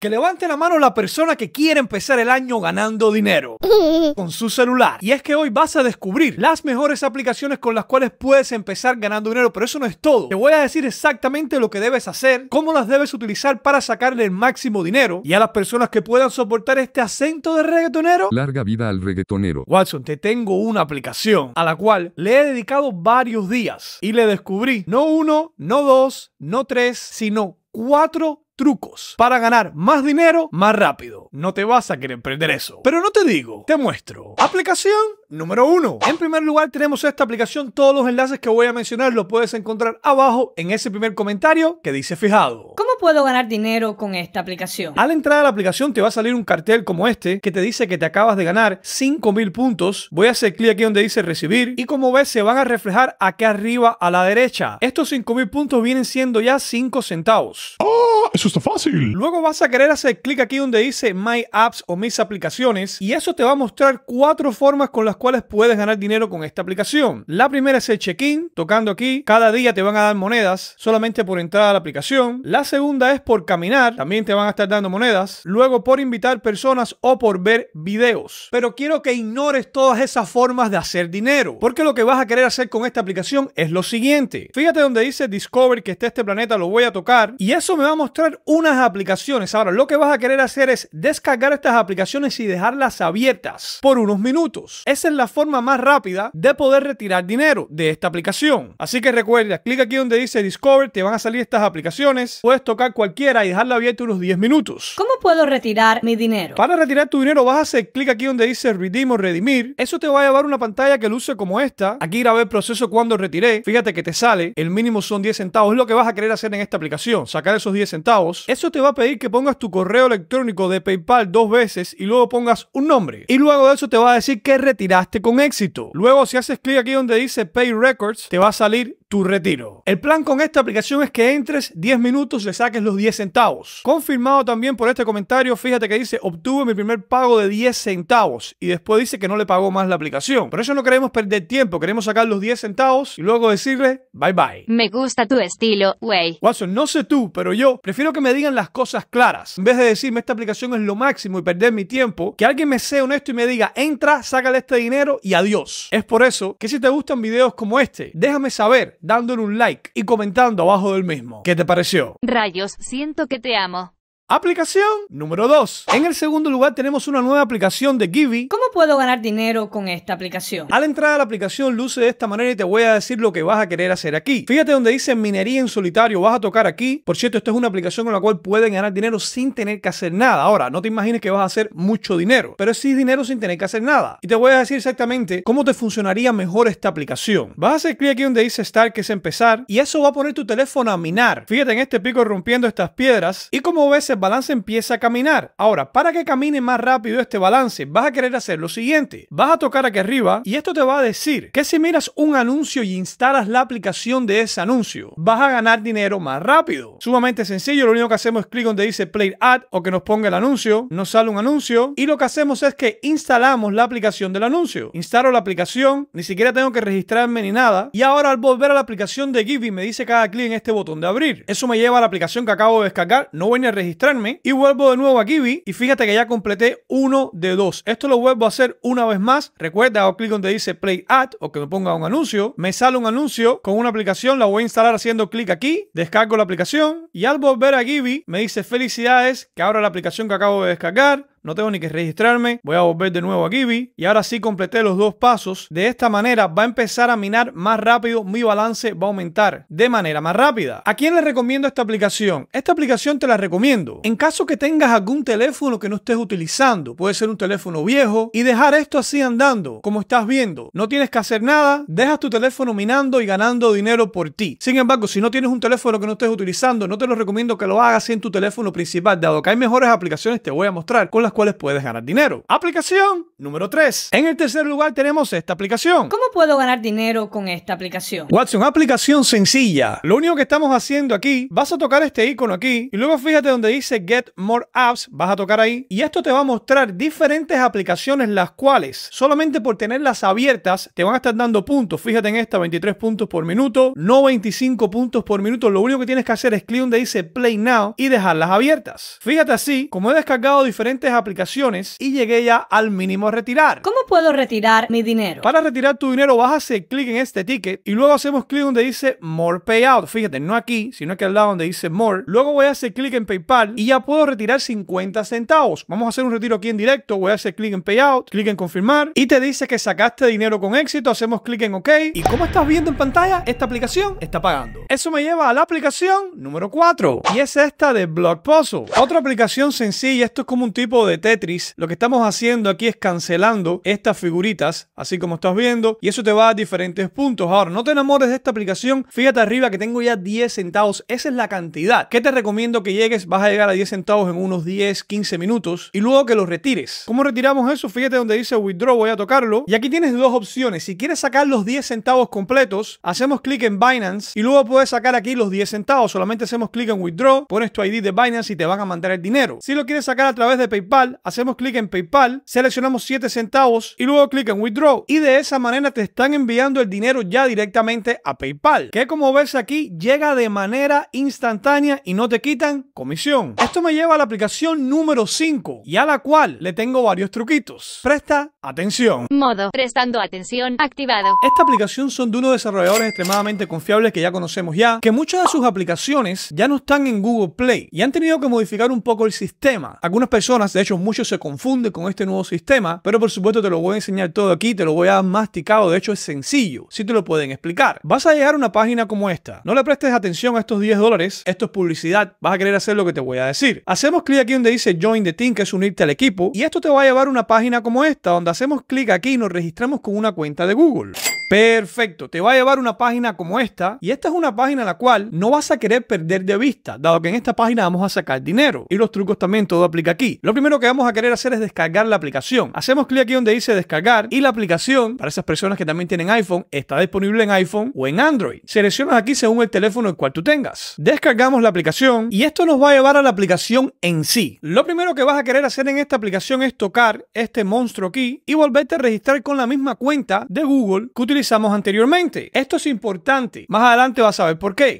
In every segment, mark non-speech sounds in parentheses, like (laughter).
Que levante la mano la persona que quiere empezar el año ganando dinero (laughs) con su celular. Y es que hoy vas a descubrir las mejores aplicaciones con las cuales puedes empezar ganando dinero, pero eso no es todo. Te voy a decir exactamente lo que debes hacer, cómo las debes utilizar para sacarle el máximo dinero y a las personas que puedan soportar este acento de reggaetonero. Larga vida al reggaetonero. Watson, te tengo una aplicación a la cual le he dedicado varios días y le descubrí no uno, no dos, no tres, sino cuatro trucos para ganar más dinero más rápido. No te vas a querer emprender eso. Pero no te digo, te muestro. Aplicación número uno. En primer lugar tenemos esta aplicación. Todos los enlaces que voy a mencionar los puedes encontrar abajo en ese primer comentario que dice fijado. ¿Cómo puedo ganar dinero con esta aplicación? Al entrar a la aplicación te va a salir un cartel como este que te dice que te acabas de ganar 5000 puntos. Voy a hacer clic aquí donde dice recibir y como ves se van a reflejar aquí arriba a la derecha. Estos 5000 puntos vienen siendo ya 5 centavos. ¡Oh! fácil. Luego vas a querer hacer clic aquí donde dice My Apps o Mis Aplicaciones y eso te va a mostrar cuatro formas con las cuales puedes ganar dinero con esta aplicación. La primera es el check-in, tocando aquí, cada día te van a dar monedas solamente por entrar a la aplicación. La segunda es por caminar, también te van a estar dando monedas. Luego por invitar personas o por ver videos. Pero quiero que ignores todas esas formas de hacer dinero, porque lo que vas a querer hacer con esta aplicación es lo siguiente. Fíjate donde dice Discover que está este planeta, lo voy a tocar y eso me va a mostrar unas aplicaciones. Ahora, lo que vas a querer hacer es descargar estas aplicaciones y dejarlas abiertas por unos minutos. Esa es la forma más rápida de poder retirar dinero de esta aplicación. Así que recuerda, clic aquí donde dice Discover, te van a salir estas aplicaciones. Puedes tocar cualquiera y dejarla abierta unos 10 minutos. ¿Cómo puedo retirar mi dinero? Para retirar tu dinero vas a hacer clic aquí donde dice Redeem o Redimir. Eso te va a llevar una pantalla que luce como esta. Aquí grabé el proceso cuando retiré. Fíjate que te sale. El mínimo son 10 centavos. Es lo que vas a querer hacer en esta aplicación. Sacar esos 10 centavos eso te va a pedir que pongas tu correo electrónico de PayPal dos veces y luego pongas un nombre. Y luego de eso te va a decir que retiraste con éxito. Luego si haces clic aquí donde dice Pay Records, te va a salir tu retiro. El plan con esta aplicación es que entres 10 minutos, le saques los 10 centavos. Confirmado también por este comentario, fíjate que dice, obtuve mi primer pago de 10 centavos y después dice que no le pagó más la aplicación. Por eso no queremos perder tiempo, queremos sacar los 10 centavos y luego decirle bye bye. Me gusta tu estilo, güey. Watson, no sé tú, pero yo prefiero que me digan las cosas claras. En vez de decirme esta aplicación es lo máximo y perder mi tiempo, que alguien me sea honesto y me diga, entra, sácale este dinero y adiós. Es por eso que si te gustan videos como este, déjame saber dándole un like y comentando abajo del mismo. ¿Qué te pareció? Rayos, siento que te amo. Aplicación número 2. En el segundo lugar tenemos una nueva aplicación de Givi. ¿Cómo puedo ganar dinero con esta aplicación? Al entrar a la aplicación luce de esta manera y te voy a decir lo que vas a querer hacer aquí. Fíjate donde dice minería en solitario, vas a tocar aquí. Por cierto, esta es una aplicación con la cual pueden ganar dinero sin tener que hacer nada. Ahora, no te imagines que vas a hacer mucho dinero, pero sí dinero sin tener que hacer nada. Y te voy a decir exactamente cómo te funcionaría mejor esta aplicación. Vas a hacer clic aquí donde dice Start, que es empezar, y eso va a poner tu teléfono a minar. Fíjate en este pico rompiendo estas piedras y como ves se balance empieza a caminar. Ahora, para que camine más rápido este balance, vas a querer hacer lo siguiente. Vas a tocar aquí arriba y esto te va a decir que si miras un anuncio y instalas la aplicación de ese anuncio, vas a ganar dinero más rápido. Sumamente sencillo, lo único que hacemos es clic donde dice Play Ad o que nos ponga el anuncio, nos sale un anuncio y lo que hacemos es que instalamos la aplicación del anuncio. Instalo la aplicación, ni siquiera tengo que registrarme ni nada y ahora al volver a la aplicación de givi me dice cada clic en este botón de abrir. Eso me lleva a la aplicación que acabo de descargar, no voy ni a registrar y vuelvo de nuevo a Kiwi y fíjate que ya completé uno de dos. Esto lo vuelvo a hacer una vez más. Recuerda, hago clic donde dice Play Ad o que me ponga un anuncio. Me sale un anuncio con una aplicación, la voy a instalar haciendo clic aquí, descargo la aplicación y al volver a Kiwi me dice felicidades que ahora la aplicación que acabo de descargar no tengo ni que registrarme, voy a volver de nuevo a Gibi y ahora sí completé los dos pasos. De esta manera va a empezar a minar más rápido, mi balance va a aumentar de manera más rápida. ¿A quién le recomiendo esta aplicación? Esta aplicación te la recomiendo. En caso que tengas algún teléfono que no estés utilizando, puede ser un teléfono viejo y dejar esto así andando, como estás viendo. No tienes que hacer nada, dejas tu teléfono minando y ganando dinero por ti. Sin embargo, si no tienes un teléfono que no estés utilizando, no te lo recomiendo que lo hagas en tu teléfono principal, dado que hay mejores aplicaciones, te voy a mostrar con las cuales puedes ganar dinero. Aplicación número 3. En el tercer lugar tenemos esta aplicación. ¿Cómo puedo ganar dinero con esta aplicación? Watson, aplicación sencilla. Lo único que estamos haciendo aquí, vas a tocar este icono aquí y luego fíjate donde dice Get More Apps, vas a tocar ahí y esto te va a mostrar diferentes aplicaciones las cuales solamente por tenerlas abiertas te van a estar dando puntos. Fíjate en esta, 23 puntos por minuto, no 25 puntos por minuto. Lo único que tienes que hacer es clic donde dice Play Now y dejarlas abiertas. Fíjate así, como he descargado diferentes aplicaciones y llegué ya al mínimo a retirar. ¿Cómo puedo retirar mi dinero? Para retirar tu dinero vas a hacer clic en este ticket y luego hacemos clic donde dice More Payout. Fíjate, no aquí, sino aquí al lado donde dice More. Luego voy a hacer clic en PayPal y ya puedo retirar 50 centavos. Vamos a hacer un retiro aquí en directo. Voy a hacer clic en Payout, clic en confirmar y te dice que sacaste dinero con éxito. Hacemos clic en OK. Y como estás viendo en pantalla, esta aplicación está pagando. Eso me lleva a la aplicación número 4 y es esta de Block Puzzle. Otra aplicación sencilla. Esto es como un tipo de de Tetris, lo que estamos haciendo aquí es cancelando estas figuritas, así como estás viendo, y eso te va a diferentes puntos. Ahora, no te enamores de esta aplicación, fíjate arriba que tengo ya 10 centavos, esa es la cantidad. que te recomiendo que llegues? Vas a llegar a 10 centavos en unos 10, 15 minutos y luego que los retires. ¿Cómo retiramos eso? Fíjate donde dice withdraw, voy a tocarlo. Y aquí tienes dos opciones. Si quieres sacar los 10 centavos completos, hacemos clic en Binance y luego puedes sacar aquí los 10 centavos. Solamente hacemos clic en withdraw, pones tu ID de Binance y te van a mandar el dinero. Si lo quieres sacar a través de PayPal, hacemos clic en PayPal, seleccionamos 7 centavos y luego clic en Withdraw. Y de esa manera te están enviando el dinero ya directamente a PayPal, que como ves aquí llega de manera instantánea y no te quitan comisión. Esto me lleva a la aplicación número 5 y a la cual le tengo varios truquitos. Presta atención. Modo prestando atención activado. Esta aplicación son de unos desarrolladores extremadamente confiables que ya conocemos ya, que muchas de sus aplicaciones ya no están en Google Play y han tenido que modificar un poco el sistema. Algunas personas, de hecho, muchos se confunden con este nuevo sistema, pero por supuesto te lo voy a enseñar todo aquí, te lo voy a dar masticado. De hecho, es sencillo, si te lo pueden explicar. Vas a llegar a una página como esta. No le prestes atención a estos 10 dólares, esto es publicidad, vas a querer hacer lo que te voy a decir. Hacemos clic aquí donde dice Join the Team, que es unirte al equipo, y esto te va a llevar a una página como esta, donde hacemos clic aquí y nos registramos con una cuenta de Google. Perfecto, te va a llevar una página como esta y esta es una página la cual no vas a querer perder de vista, dado que en esta página vamos a sacar dinero y los trucos también todo aplica aquí. Lo primero que vamos a querer hacer es descargar la aplicación. Hacemos clic aquí donde dice descargar y la aplicación para esas personas que también tienen iPhone está disponible en iPhone o en Android. Seleccionas aquí según el teléfono el cual tú tengas. Descargamos la aplicación y esto nos va a llevar a la aplicación en sí. Lo primero que vas a querer hacer en esta aplicación es tocar este monstruo aquí y volverte a registrar con la misma cuenta de Google que utilizamos anteriormente. Esto es importante. Más adelante vas a ver por qué.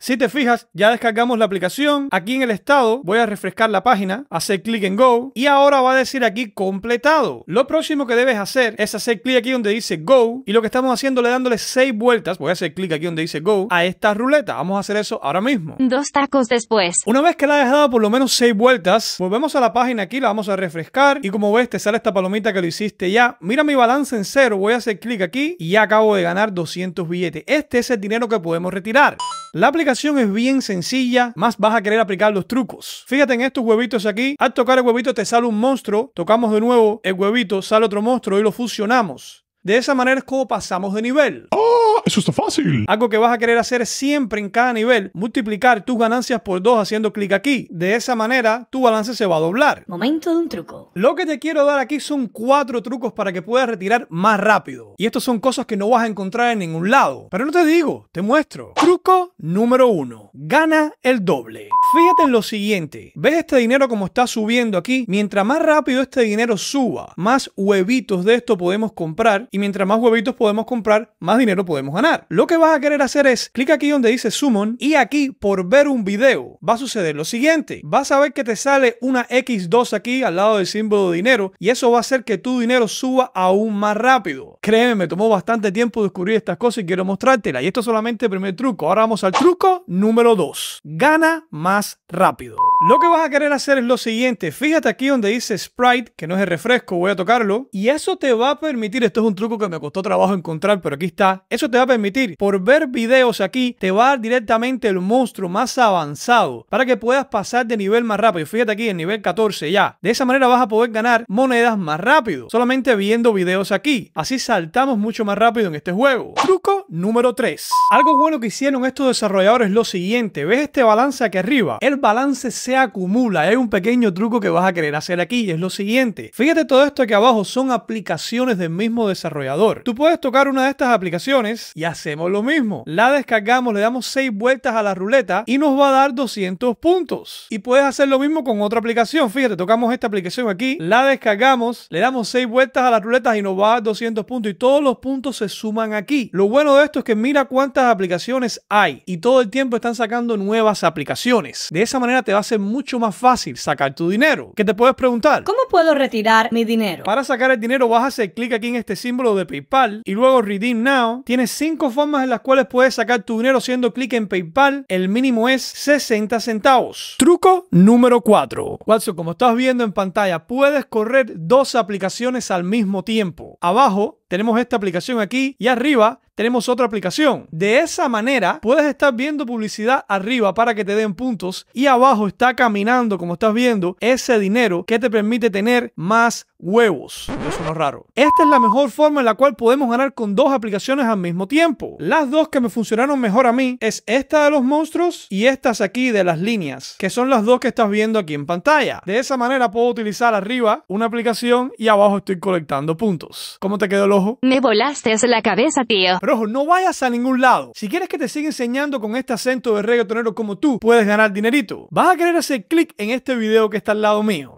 Si te fijas, ya descargamos la aplicación. Aquí en el estado voy a refrescar la página, hacer clic en Go y ahora va a decir aquí completado. Lo próximo que debes hacer es hacer clic aquí donde dice Go y lo que estamos haciendo le dándole 6 vueltas, voy a hacer clic aquí donde dice Go, a esta ruleta. Vamos a hacer eso ahora mismo. Dos tacos después. Una vez que la hayas dado por lo menos 6 vueltas, volvemos a la página aquí, la vamos a refrescar y como ves te sale esta palomita que lo hiciste ya. Mira mi balance en cero, voy a hacer clic aquí y ya acabo de ganar 200 billetes. Este es el dinero que podemos retirar. La aplicación es bien sencilla, más vas a querer aplicar los trucos. Fíjate en estos huevitos aquí. Al tocar el huevito te sale un monstruo. Tocamos de nuevo el huevito, sale otro monstruo y lo fusionamos. De esa manera es como pasamos de nivel. ¡Oh! Eso está fácil. Algo que vas a querer hacer siempre en cada nivel, multiplicar tus ganancias por dos haciendo clic aquí. De esa manera, tu balance se va a doblar. Momento de un truco. Lo que te quiero dar aquí son cuatro trucos para que puedas retirar más rápido. Y estos son cosas que no vas a encontrar en ningún lado. Pero no te digo, te muestro. Truco número uno. Gana el doble. Fíjate en lo siguiente, ¿ves este dinero como está subiendo aquí? Mientras más rápido este dinero suba, más huevitos de esto podemos comprar y mientras más huevitos podemos comprar, más dinero podemos ganar. Lo que vas a querer hacer es, clic aquí donde dice Summon y aquí por ver un video va a suceder lo siguiente, vas a ver que te sale una X2 aquí al lado del símbolo de dinero y eso va a hacer que tu dinero suba aún más rápido. Créeme, me tomó bastante tiempo descubrir estas cosas y quiero mostrártela y esto es solamente el primer truco. Ahora vamos al truco número 2. Gana más rápido. Lo que vas a querer hacer es lo siguiente. Fíjate aquí donde dice Sprite, que no es el refresco, voy a tocarlo. Y eso te va a permitir, esto es un truco que me costó trabajo encontrar, pero aquí está. Eso te va a permitir, por ver videos aquí, te va a dar directamente el monstruo más avanzado para que puedas pasar de nivel más rápido. Fíjate aquí, en nivel 14 ya. De esa manera vas a poder ganar monedas más rápido, solamente viendo videos aquí. Así saltamos mucho más rápido en este juego. Truco número 3. Algo bueno que hicieron estos desarrolladores es lo siguiente. ¿Ves este balance aquí arriba? El balance se acumula. Y hay un pequeño truco que vas a querer hacer aquí y es lo siguiente. Fíjate todo esto aquí abajo son aplicaciones del mismo desarrollador. Tú puedes tocar una de estas aplicaciones y hacemos lo mismo. La descargamos, le damos seis vueltas a la ruleta y nos va a dar 200 puntos. Y puedes hacer lo mismo con otra aplicación. Fíjate, tocamos esta aplicación aquí, la descargamos, le damos seis vueltas a las ruletas y nos va a dar 200 puntos y todos los puntos se suman aquí. Lo bueno de esto es que mira cuántas aplicaciones hay y todo el tiempo están sacando nuevas aplicaciones. De esa manera te va a hacer mucho más fácil sacar tu dinero. Que te puedes preguntar, ¿cómo puedo retirar mi dinero? Para sacar el dinero vas a hacer clic aquí en este símbolo de PayPal y luego Redeem Now. Tienes cinco formas en las cuales puedes sacar tu dinero haciendo clic en PayPal. El mínimo es 60 centavos. Truco número 4. Watson, como estás viendo en pantalla, puedes correr dos aplicaciones al mismo tiempo. Abajo tenemos esta aplicación aquí y arriba tenemos otra aplicación. De esa manera puedes estar viendo publicidad arriba para que te den puntos y abajo está caminando, como estás viendo, ese dinero que te permite tener más huevos. Eso no es raro. Esta es la mejor forma en la cual podemos ganar con dos aplicaciones al mismo tiempo. Las dos que me funcionaron mejor a mí es esta de los monstruos y estas aquí de las líneas, que son las dos que estás viendo aquí en pantalla. De esa manera puedo utilizar arriba una aplicación y abajo estoy colectando puntos. ¿Cómo te quedó el ojo? Me volaste la cabeza, tío. Ojo, no vayas a ningún lado. Si quieres que te siga enseñando con este acento de reggaetonero como tú, puedes ganar dinerito. Vas a querer hacer clic en este video que está al lado mío.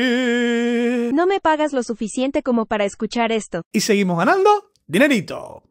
No me pagas lo suficiente como para escuchar esto. Y seguimos ganando dinerito.